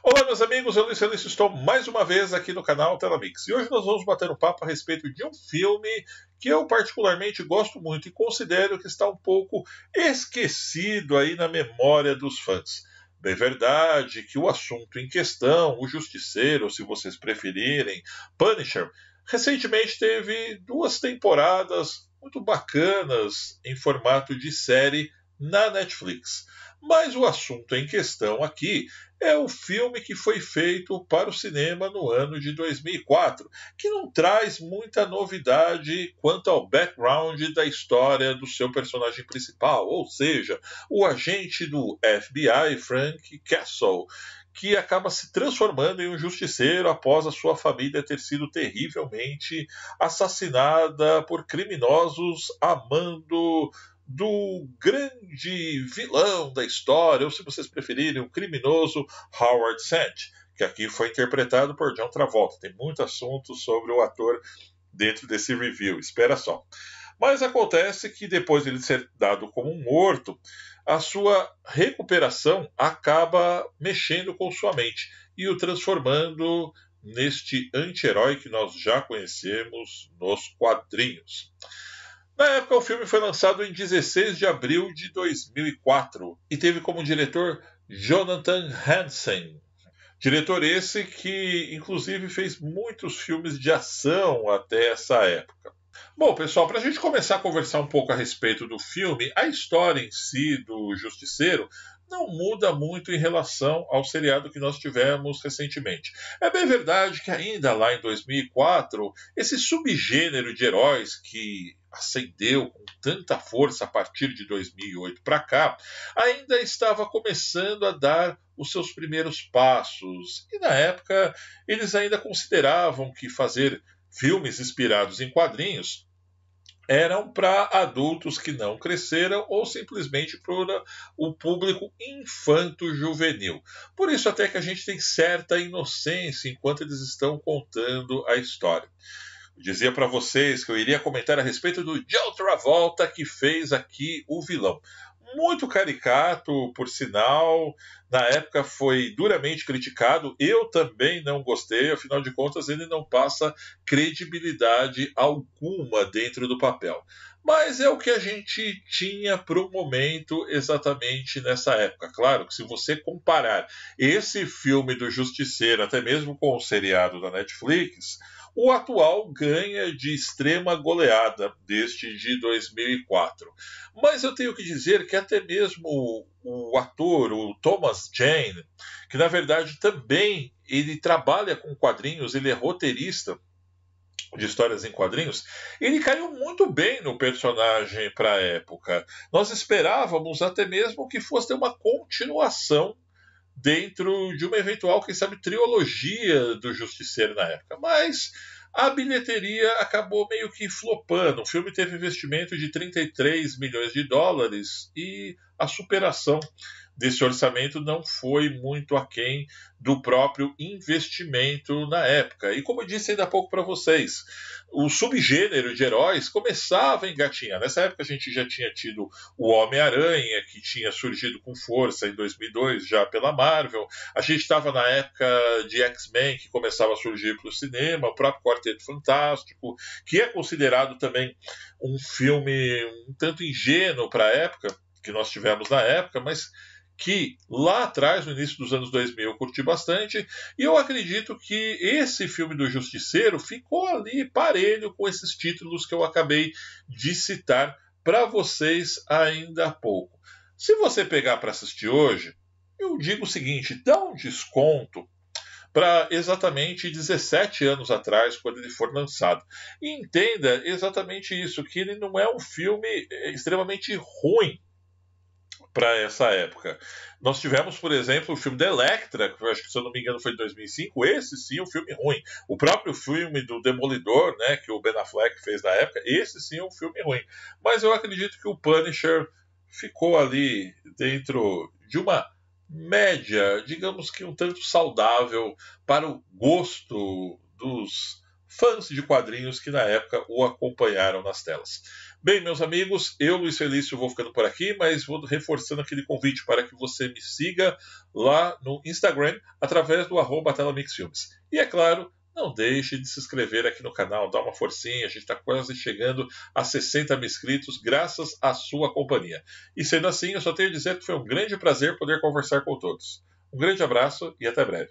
Olá, meus amigos, eu Luiz Felício estou mais uma vez aqui no canal Telamix e hoje nós vamos bater um papo a respeito de um filme que eu particularmente gosto muito e considero que está um pouco esquecido aí na memória dos fãs. Bem verdade que o assunto em questão, o Justiceiro, se vocês preferirem, Punisher, recentemente teve duas temporadas muito bacanas em formato de série na Netflix. Mas o assunto em questão aqui é o filme que foi feito para o cinema no ano de 2004, que não traz muita novidade quanto ao background da história do seu personagem principal, ou seja, o agente do FBI Frank Castle, que acaba se transformando em um justiceiro após a sua família ter sido terrivelmente assassinada por criminosos amando do grande vilão da história, ou se vocês preferirem, o criminoso Howard Sand, que aqui foi interpretado por John Travolta. Tem muito assunto sobre o ator dentro desse review, espera só. Mas acontece que depois de ele ser dado como morto, a sua recuperação acaba mexendo com sua mente e o transformando neste anti-herói que nós já conhecemos nos quadrinhos. Na época, o filme foi lançado em 16 de abril de 2004 e teve como diretor Jonathan Hansen. Diretor esse que, inclusive, fez muitos filmes de ação até essa época. Bom, pessoal, para a gente começar a conversar um pouco a respeito do filme, a história em si do Justiceiro não muda muito em relação ao seriado que nós tivemos recentemente. É bem verdade que ainda lá em 2004, esse subgênero de heróis que acendeu com tanta força a partir de 2008 para cá, ainda estava começando a dar os seus primeiros passos. E na época, eles ainda consideravam que fazer filmes inspirados em quadrinhos eram para adultos que não cresceram ou simplesmente para o público infanto-juvenil. Por isso, até que a gente tem certa inocência enquanto eles estão contando a história. dizia para vocês que eu iria comentar a respeito do Joe Travolta que fez aqui o vilão muito caricato, por sinal. Na época foi duramente criticado. Eu também não gostei, afinal de contas, ele não passa credibilidade alguma dentro do papel. Mas é o que a gente tinha para o momento exatamente nessa época. Claro que se você comparar esse filme do Justiceiro, até mesmo com o seriado da Netflix, o atual ganha de extrema goleada deste de 2004. Mas eu tenho que dizer que até mesmo o ator, o Thomas Jane, que na verdade também ele trabalha com quadrinhos, ele é roteirista de histórias em quadrinhos, ele caiu muito bem no personagem para a época. Nós esperávamos até mesmo que fosse ter uma continuação dentro de uma eventual, quem sabe, trilogia do Justiceiro na época. Mas a bilheteria acabou meio que flopando. O filme teve investimento de 33 milhões de dólares e a superação desse orçamento não foi muito aquém do próprio investimento na época. E como eu disse ainda há pouco para vocês, o subgênero de heróis começava a engatinhar. Nessa época a gente já tinha tido o Homem-Aranha, que tinha surgido com força em 2002 já pela Marvel. A gente estava na época de X-Men, que começava a surgir para o cinema, o próprio Quarteto Fantástico, que é considerado também um filme um tanto ingênuo para a época, que nós tivemos na época, mas que lá atrás, no início dos anos 2000, eu curti bastante, e eu acredito que esse filme do Justiceiro ficou ali parelho com esses títulos que eu acabei de citar para vocês ainda há pouco. Se você pegar para assistir hoje, eu digo o seguinte: dá um desconto para exatamente 17 anos atrás, quando ele for lançado. E entenda exatamente isso, que ele não é um filme é, extremamente ruim para essa época. Nós tivemos, por exemplo, o filme da Electra, que acho que, se eu não me engano, foi de 2005. Esse sim é um filme ruim. O próprio filme do Demolidor, né, que o Ben Affleck fez na época, esse sim é um filme ruim. Mas eu acredito que o Punisher ficou ali dentro de uma média, digamos que um tanto saudável para o gosto dos fãs de quadrinhos que na época o acompanharam nas telas. Bem, meus amigos, eu, Luiz Felício, vou ficando por aqui, mas vou reforçando aquele convite para que você me siga lá no Instagram, através do arroba telamixfilmes. E, é claro, não deixe de se inscrever aqui no canal, dá uma forcinha, a gente está quase chegando a 60 mil inscritos, graças à sua companhia. E sendo assim, eu só tenho a dizer que foi um grande prazer poder conversar com todos. Um grande abraço e até breve.